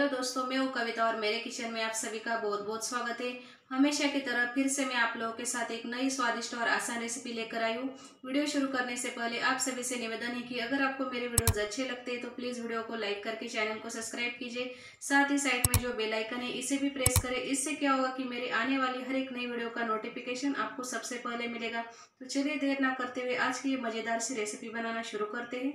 hello दोस्तों मैं हूँ कविता और मेरे किचन में आप सभी का बहुत बहुत स्वागत है हमेशा की तरह फिर से मैं आप लोगों के साथ एक नई स्वादिष्ट और आसान रेसिपी लेकर आई हूँ वीडियो शुरू करने से पहले आप सभी से निवेदन है कि अगर आपको मेरे वीडियोज अच्छे लगते हैं तो प्लीज़ वीडियो को लाइक करके चैनल को सब्सक्राइब कीजिए साथ ही साइड में जो बेलाइकन है इसे भी प्रेस करें इससे क्या होगा कि मेरे आने वाली हर एक नई वीडियो का नोटिफिकेशन आपको सबसे पहले मिलेगा तो चलिए देर ना करते हुए आज की ये मज़ेदार सी रेसिपी बनाना शुरू करते हैं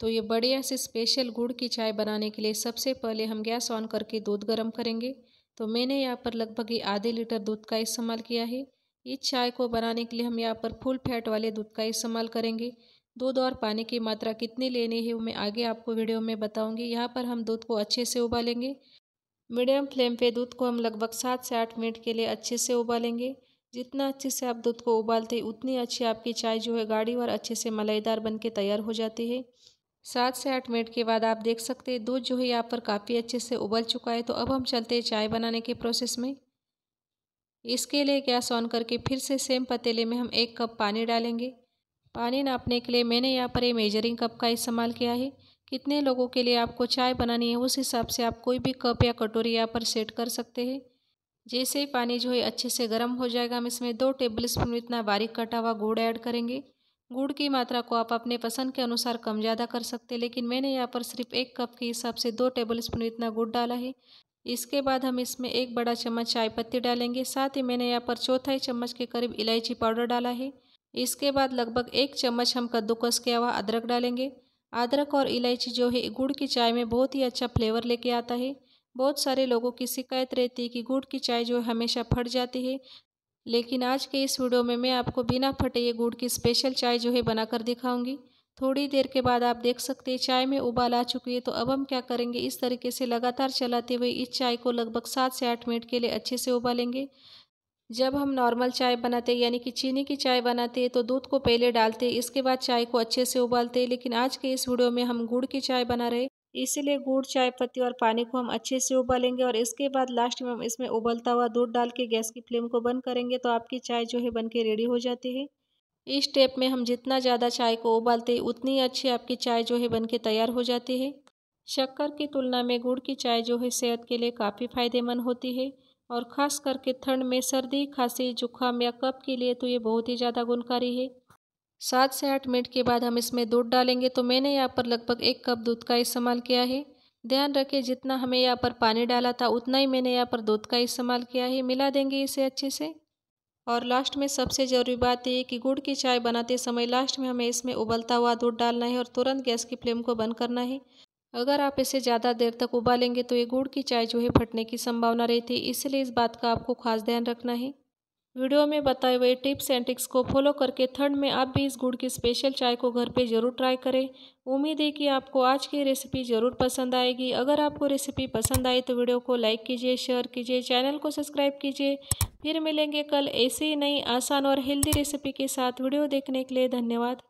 तो ये बढ़िया से स्पेशल गुड़ की चाय बनाने के लिए सबसे पहले हम गैस ऑन करके दूध गर्म करेंगे तो मैंने यहाँ पर लगभग ही आधे लीटर दूध का इस्तेमाल किया है इस चाय को बनाने के लिए हम यहाँ पर फुल फैट वाले दूध का इस्तेमाल करेंगे दूध और पानी की मात्रा कितनी लेनी है वो मैं आगे आपको वीडियो में बताऊंगी यहाँ पर हम दूध को अच्छे से उबालेंगे मीडियम फ्लेम पे दूध को हम लगभग सात से आठ मिनट के लिए अच्छे से उबालेंगे जितना अच्छे से आप दूध को उबालते उतनी अच्छी आपकी चाय जो है गाढ़ी और अच्छे से मलाईदार बन के तैयार हो जाती है सात से आठ मिनट के बाद आप देख सकते हैं दूध जो है यहाँ पर काफ़ी अच्छे से उबल चुका है तो अब हम चलते हैं चाय बनाने के प्रोसेस में इसके लिए गैस ऑन करके फिर से सेम पतीले में हम एक कप पानी डालेंगे पानी नापने के लिए मैंने यहाँ पर ये मेजरिंग कप का इस्तेमाल किया है कितने लोगों के लिए आपको चाय बनानी है उस हिसाब से आप कोई भी कप या कटोरी यहाँ पर सेट कर सकते हैं जैसे ही पानी जो है अच्छे से गर्म हो जाएगा हम इसमें दो टेबल स्पून इतना बारीक कटा हुआ गुड़ ऐड करेंगे गुड़ की मात्रा को आप अपने पसंद के अनुसार कम ज़्यादा कर सकते हैं लेकिन मैंने यहाँ पर सिर्फ एक कप के हिसाब से दो टेबल स्पून इतना गुड़ डाला है इसके बाद हम इसमें एक बड़ा चम्मच चाय पत्ती डालेंगे साथ ही मैंने यहाँ पर चौथाई चम्मच के करीब इलायची पाउडर डाला है इसके बाद लगभग एक चम्मच हम कद्दूकस के अलावा अदरक डालेंगे अदरक और इलायची जो है गुड़ की चाय में बहुत ही अच्छा फ्लेवर लेके आता है बहुत सारे लोगों की शिकायत रहती है कि गुड़ की चाय जो है हमेशा फट जाती है लेकिन आज के इस वीडियो में मैं आपको बिना फटे ये गुड़ की स्पेशल चाय जो है बनाकर दिखाऊंगी थोड़ी देर के बाद आप देख सकते हैं चाय में उबाल आ चुकी है तो अब हम क्या करेंगे इस तरीके से लगातार चलाते हुए इस चाय को लगभग सात से आठ मिनट के लिए अच्छे से उबालेंगे जब हम नॉर्मल चाय बनाते हैं यानी कि चीनी की चाय बनाते हैं तो दूध को पहले डालते हैं इसके बाद चाय को अच्छे से उबालते हैं लेकिन आज के इस वीडियो में हम गुड़ की चाय बना रहे इसीलिए गुड़ चाय पत्ती और पानी को हम अच्छे से उबालेंगे और इसके बाद लास्ट में हम इसमें उबलता हुआ दूध डाल के गैस की फ्लेम को बंद करेंगे तो आपकी चाय जो है बन के रेडी हो जाती है इस स्टेप में हम जितना ज़्यादा चाय को उबालते हैं उतनी अच्छी आपकी चाय जो है बन के तैयार हो जाती है शक्कर की तुलना में गुड़ की चाय जो है सेहत के लिए काफ़ी फायदेमंद होती है और ख़ास करके ठंड में सर्दी खांसी जुकाम या कप के लिए तो ये बहुत ही ज़्यादा गुणकारी है सात से आठ मिनट के बाद हम इसमें दूध डालेंगे तो मैंने यहाँ पर लगभग एक कप दूध का इस्तेमाल किया है ध्यान रखें जितना हमें यहाँ पर पानी डाला था उतना ही मैंने यहाँ पर दूध का इस्तेमाल किया है मिला देंगे इसे अच्छे से और लास्ट में सबसे ज़रूरी बात यह कि गुड़ की चाय बनाते समय लास्ट में हमें इसमें उबलता हुआ दूध डालना है और तुरंत गैस की फ्लेम को बंद करना है अगर आप इसे ज़्यादा देर तक उबालेंगे तो ये गुड़ की चाय जो है फटने की संभावना रहती है इसलिए इस बात का आपको खास ध्यान रखना है वीडियो में बताए हुए टिप्स एंड टिक्स को फॉलो करके ठंड में आप भी इस गुड़ की स्पेशल चाय को घर पे ज़रूर ट्राई करें उम्मीद है कि आपको आज की रेसिपी ज़रूर पसंद आएगी अगर आपको रेसिपी पसंद आए तो वीडियो को लाइक कीजिए शेयर कीजिए चैनल को सब्सक्राइब कीजिए फिर मिलेंगे कल ऐसी ही नई आसान और हेल्दी रेसिपी के साथ वीडियो देखने के लिए धन्यवाद